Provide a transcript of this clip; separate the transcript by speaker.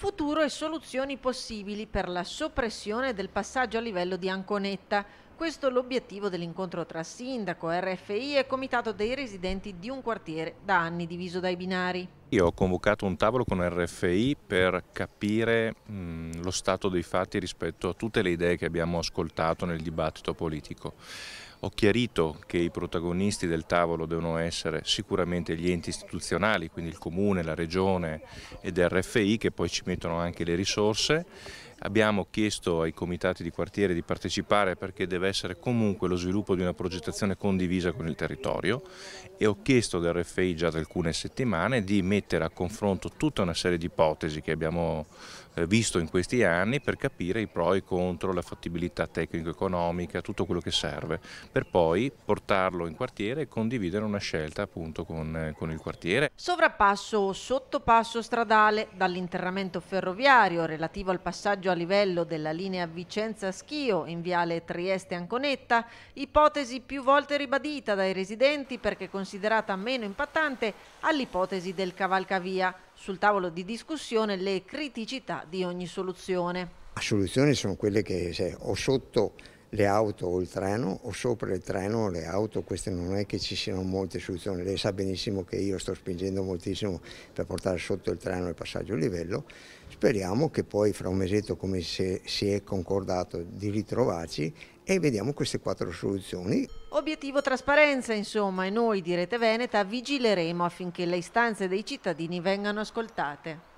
Speaker 1: futuro e soluzioni possibili per la soppressione del passaggio a livello di Anconetta. Questo è l'obiettivo dell'incontro tra sindaco, RFI e comitato dei residenti di un quartiere da anni diviso dai binari.
Speaker 2: Io ho convocato un tavolo con RFI per capire mh, mm, lo stato dei fatti rispetto a tutte le idee che abbiamo ascoltato nel dibattito politico. Ho chiarito che i protagonisti del tavolo devono essere sicuramente gli enti istituzionali, quindi il comune, la regione ed RFI che poi ci mettono anche le risorse. Abbiamo chiesto ai comitati di quartiere di partecipare perché deve essere comunque lo sviluppo di una progettazione condivisa con il territorio e ho chiesto ad RFI già da alcune settimane di mettere mettere a confronto tutta una serie di ipotesi che abbiamo eh, visto in questi anni per capire i pro e i contro, la fattibilità tecnico-economica, tutto quello che serve, per poi portarlo in quartiere e condividere una scelta appunto con, eh, con il quartiere.
Speaker 1: Sovrappasso o sottopasso stradale dall'interramento ferroviario relativo al passaggio a livello della linea Vicenza-Schio in viale Trieste-Anconetta, ipotesi più volte ribadita dai residenti perché considerata meno impattante all'ipotesi del cavalcavia sul tavolo di discussione le criticità di ogni soluzione.
Speaker 3: Le soluzioni sono quelle che cioè, o sotto le auto o il treno o sopra il treno o le auto, queste non è che ci siano molte soluzioni, lei sa benissimo che io sto spingendo moltissimo per portare sotto il treno il passaggio a livello, Speriamo che poi fra un mesetto, come si è concordato, di ritrovarci e vediamo queste quattro soluzioni.
Speaker 1: Obiettivo trasparenza, insomma, e noi di Rete Veneta vigileremo affinché le istanze dei cittadini vengano ascoltate.